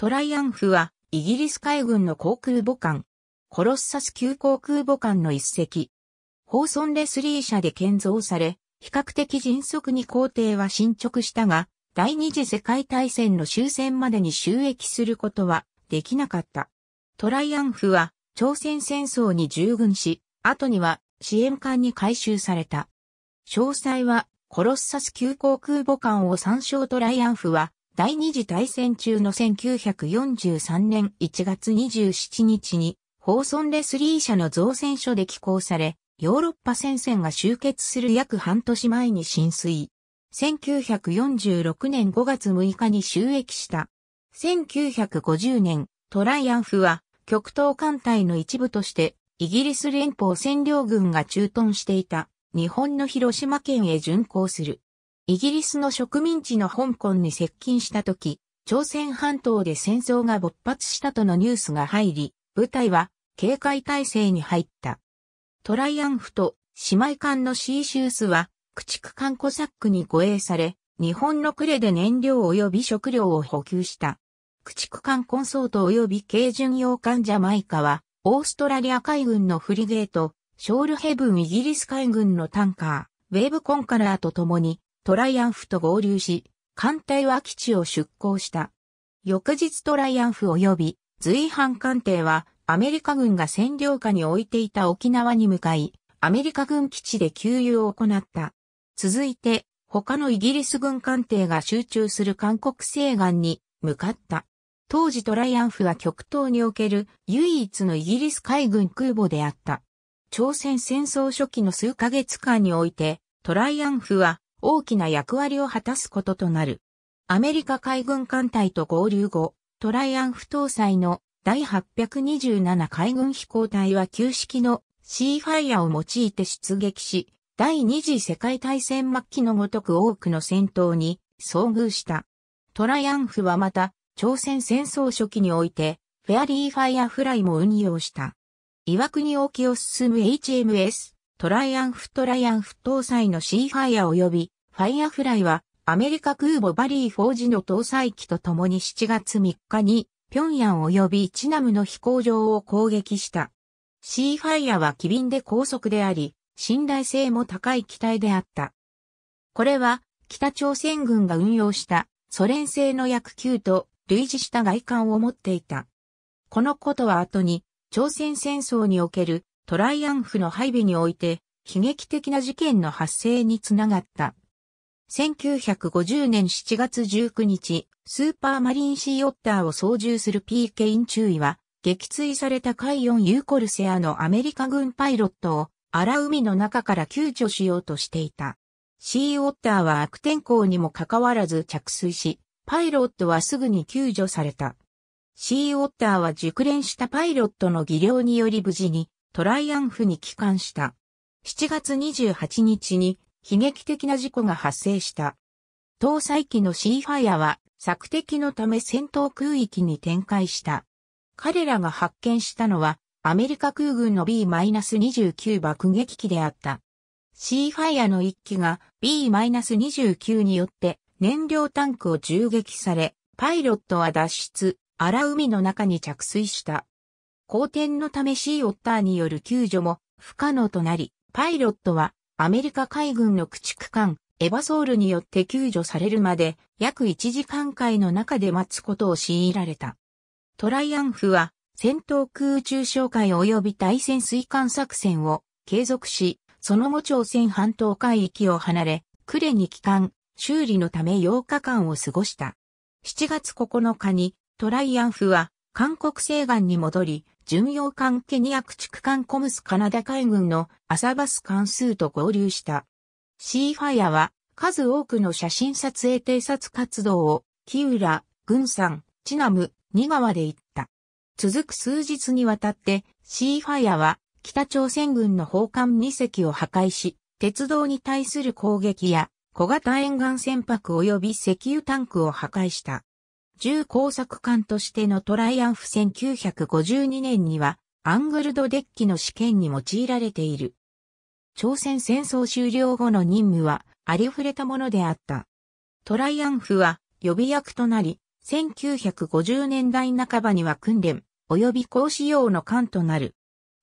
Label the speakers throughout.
Speaker 1: トライアンフは、イギリス海軍の航空母艦、コロッサス級航空母艦の一隻。ホーソンレスリー社で建造され、比較的迅速に工程は進捗したが、第二次世界大戦の終戦までに収益することはできなかった。トライアンフは朝鮮戦争に従軍し、後には支援艦に改修された。詳細はコロッサス級航空母艦を参照トライアンフは第二次大戦中の1943年1月27日に、ホーソンレスリー社の造船所で寄港され、ヨーロッパ戦線が集結する約半年前に浸水。1946年5月6日に収益した。1950年、トライアンフは極東艦隊の一部としてイギリス連邦占領軍が駐屯していた日本の広島県へ巡航する。イギリスの植民地の香港に接近した時、朝鮮半島で戦争が勃発したとのニュースが入り、部隊は警戒態勢に入った。トライアンフと姉妹艦のシーシュースは駆逐艦コサックに護衛され、日本のクレで燃料及び食料を補給した。駆逐艦コンソート及び軽巡洋艦ジャマイカは、オーストラリア海軍のフリゲート、ショールヘブンイギリス海軍のタンカー、ウェーブコンカラーと共に、トライアンフと合流し、艦隊は基地を出港した。翌日トライアンフ及び随伴艦艇はアメリカ軍が占領下に置いていた沖縄に向かい、アメリカ軍基地で給油を行った。続いて、他のイギリス軍艦艇が集中する韓国西岸に向かった。当時トライアンフは極東における唯一のイギリス海軍空母であった。朝鮮戦争初期の数ヶ月間において、トライアンフは大きな役割を果たすこととなる。アメリカ海軍艦隊と合流後、トライアンフ搭載の第827海軍飛行隊は旧式のシーファイアを用いて出撃し、第二次世界大戦末期のごとく多くの戦闘に遭遇した。トライアンフはまた、朝鮮戦争初期において、フェアリーファイアフライも運用した。岩国沖を進む HMS トライアンフトライアンフ搭載のシーファイア及びファイアフライはアメリカ空母バリー4時の搭載機と共に7月3日に平壌及びチナムの飛行場を攻撃した。シーファイアは機敏で高速であり、信頼性も高い機体であった。これは北朝鮮軍が運用したソ連製の薬球と類似した外観を持っていた。このことは後に朝鮮戦争におけるトライアンフの配備において、悲劇的な事件の発生につながった。1950年7月19日、スーパーマリンシーオッターを操縦する P ケイン注意は、撃墜された海4ユーコルセアのアメリカ軍パイロットを荒海の中から救助しようとしていた。シーオッターは悪天候にもかかわらず着水し、パイロットはすぐに救助された。シーオッターは熟練したパイロットの技量により無事にトライアンフに帰還した。7月28日に悲劇的な事故が発生した。搭載機のシーファイアは索敵のため戦闘空域に展開した。彼らが発見したのはアメリカ空軍の B-29 爆撃機であった。シーファイアの1機が B-29 によって燃料タンクを銃撃され、パイロットは脱出、荒海の中に着水した。後天のためシー・オッターによる救助も不可能となり、パイロットはアメリカ海軍の駆逐艦エヴァソールによって救助されるまで約1時間海の中で待つことを強いられた。トライアンフは戦闘空中哨戒及び対潜水艦作戦を継続し、その後朝鮮半島海域を離れ、呉に帰還、修理のため8日間を過ごした。7月9日にトライアンフは韓国西岸に戻り、巡洋艦ケニア駆逐艦コムスカナダ海軍のアサバス艦数と合流した。シーファイアは数多くの写真撮影偵察活動を、木浦、軍山、チナム、ニ川で行った。続く数日にわたって、シーファイアは北朝鮮軍の砲艦2隻を破壊し、鉄道に対する攻撃や小型沿岸船舶及び石油タンクを破壊した。重工作艦としてのトライアンフ1952年には、アングルドデッキの試験に用いられている。朝鮮戦争終了後の任務は、ありふれたものであった。トライアンフは予備役となり、1950年代半ばには訓練、及び講師用の艦となる。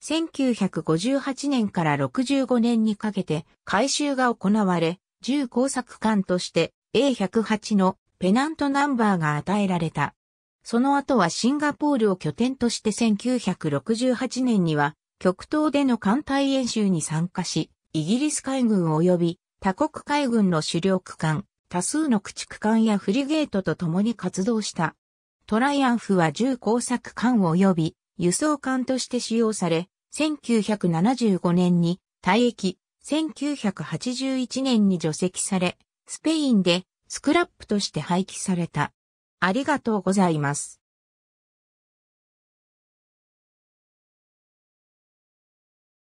Speaker 1: 1958年から65年にかけて改修が行われ、重工作艦として A108 のペナントナンバーが与えられた。その後はシンガポールを拠点として1968年には極東での艦隊演習に参加し、イギリス海軍及び他国海軍の主力艦、多数の駆逐艦やフリゲートと共に活動した。トライアンフは重工作艦及び輸送艦として使用され、1975年に退役、1981年に除籍され、スペインでスクラップとして廃棄された。ありがとうございます。